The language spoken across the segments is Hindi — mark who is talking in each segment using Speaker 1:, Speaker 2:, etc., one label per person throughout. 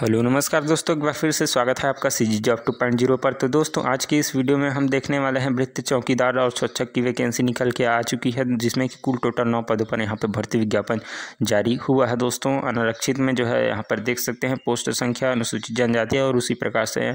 Speaker 1: हेलो नमस्कार दोस्तों एक बार फिर से स्वागत है आपका C G job two point zero पर तो दोस्तों आज की इस वीडियो में हम देखने वाले हैं वृत्त चौकीदार और स्वच्छक की वैकेंसी निकल के आ चुकी है जिसमें कि कुल टोटल नौ पदों पर यहाँ पर भर्ती विज्ञापन जारी हुआ है दोस्तों अनारक्षित में जो है यहाँ पर देख सकते हैं पोस्ट संख्या अनुसूचित जनजाति और उसी प्रकार से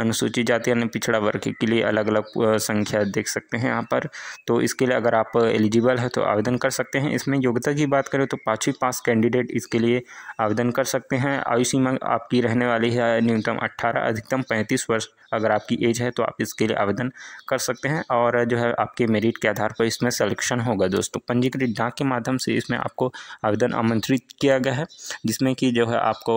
Speaker 1: अनुसूचित जाति अन्य पिछड़ा वर्ग के लिए अलग अलग संख्या देख सकते हैं यहाँ पर तो इसके लिए अगर आप एलिजिबल है तो आवेदन कर सकते हैं इसमें योग्यता की बात करें तो पाँचवीं पास कैंडिडेट इसके लिए आवेदन कर सकते हैं आयु सीमा आप आपकी रहने वाली है न्यूनतम 18 अधिकतम 35 वर्ष अगर आपकी एज है तो आप इसके लिए आवेदन कर सकते हैं और जो है आपके मेरिट के आधार पर इसमें सिलेक्शन होगा दोस्तों पंजीकृत डाक के माध्यम से इसमें आपको आवेदन आमंत्रित किया गया है जिसमें कि जो है आपको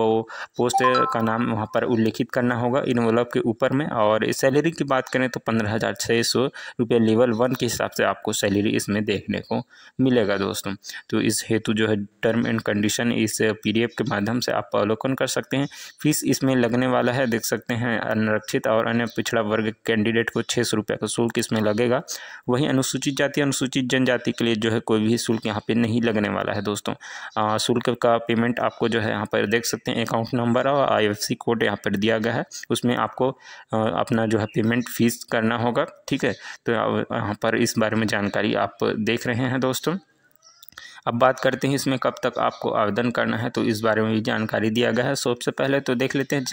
Speaker 1: पोस्ट का नाम वहाँ पर उल्लेखित करना होगा इनवलब के ऊपर में और सैलरी की बात करें तो पंद्रह हज़ार छः सौ रुपये लेवल वन के हिसाब से आपको सैलरी इसमें देखने को मिलेगा दोस्तों तो इस हेतु जो है टर्म एंड कंडीशन इस पी के माध्यम से आप अवलोकन कर सकते हैं फीस इसमें लगने वाला है देख सकते हैं अनरक्षित और अन्य पिछड़ा वर्ग कैंडिडेट को छः सौ रुपये का शुल्क इसमें लगेगा वहीं अनुसूचित जाति अनुसूचित जनजाति के लिए जो है कोई भी शुल्क यहाँ पर नहीं लगने वाला है दोस्तों शुल्क का पेमेंट आपको जो है यहाँ पर देख सकते हैं अकाउंट नंबर और आई कोड यहाँ पर दिया गया है उसमें आपको अपना जो है पेमेंट फीस करना होगा ठीक है तो यहाँ पर इस बारे में जानकारी आप देख रहे हैं दोस्तों अब बात करते हैं इसमें कब तक आपको आवेदन करना है तो इस बारे में भी जानकारी दिया गया है सबसे पहले तो देख लेते हैं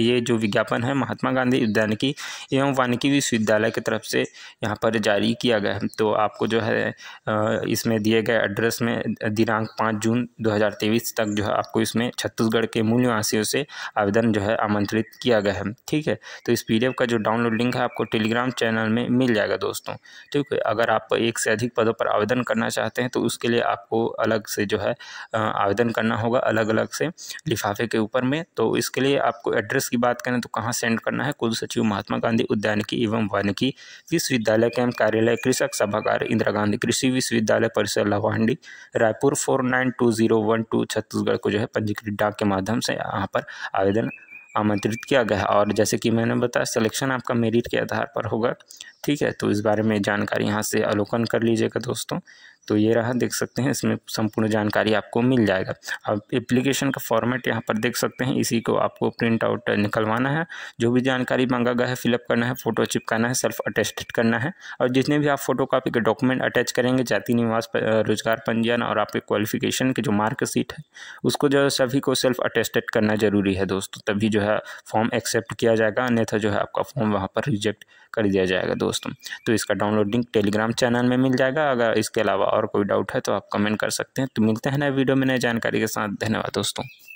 Speaker 1: ये जो विज्ञापन है महात्मा गांधी उद्यानिकी एवं वानिकी विश्वविद्यालय की तरफ से यहाँ पर जारी किया गया है तो आपको जो है इसमें दिए गए एड्रेस में दिनांक पाँच जून दो तक जो है आपको इसमें छत्तीसगढ़ के मूल निवासियों से आवेदन जो है आमंत्रित किया गया है ठीक है तो इस पी का जो डाउनलोड लिंक है आपको टेलीग्राम चैनल में मिल जाएगा दोस्तों ठीक है अगर आप एक से अधिक पदों पर आवेदन करना चाहते हैं तो उसके लिए आप आपको अलग से जो है आवेदन करना होगा अलग अलग से लिफाफे के ऊपर में तो इसके लिए आपको एड्रेस की बात करें तो कहाँ सेंड करना है कुल सचिव महात्मा गांधी उद्यानिकी एवं वानिकी विश्वविद्यालय कैंप कार्यालय कृषक सभागार इंदिरा गांधी कृषि विश्वविद्यालय परिसर Labhandi Raipur four nine two zero one two Chhattisgarh को जो है पंजीकृत डाक के माध्यम से यहाँ पर आवेदन आमंत्रित किया गया और जैसे कि मैंने बताया सिलेक्शन आपका मेरिट के आधार पर होगा ठीक है तो इस बारे में जानकारी यहाँ से अवलोकन कर लीजिएगा दोस्तों तो ये रहा देख सकते हैं इसमें संपूर्ण जानकारी आपको मिल जाएगा अब एप्लीकेशन का फॉर्मेट यहाँ पर देख सकते हैं इसी को आपको प्रिंट आउट निकलवाना है जो भी जानकारी मांगा गया है फिलअप करना है फ़ोटो चिपकाना है सेल्फ अटेस्टेड करना है और जितने भी आप फोटो कापी के डॉक्यूमेंट अटैच करेंगे जाति निवास रोजगार पंजीयन और आपके क्वालिफिकेशन के जो मार्कशीट है उसको जो है सभी को सेल्फ अटेस्टेड करना ज़रूरी है दोस्तों तभी जो है फॉर्म एक्सेप्ट किया जाएगा अन्यथा जो है आपका फॉर्म वहाँ पर रिजेक्ट कर दिया जाएगा दोस्तों तो इसका डाउनलोडिंग टेलीग्राम चैनल में मिल जाएगा अगर इसके अलावा और कोई डाउट है तो आप कमेंट कर सकते हैं तो मिलते हैं नए वीडियो में नए जानकारी के साथ धन्यवाद दोस्तों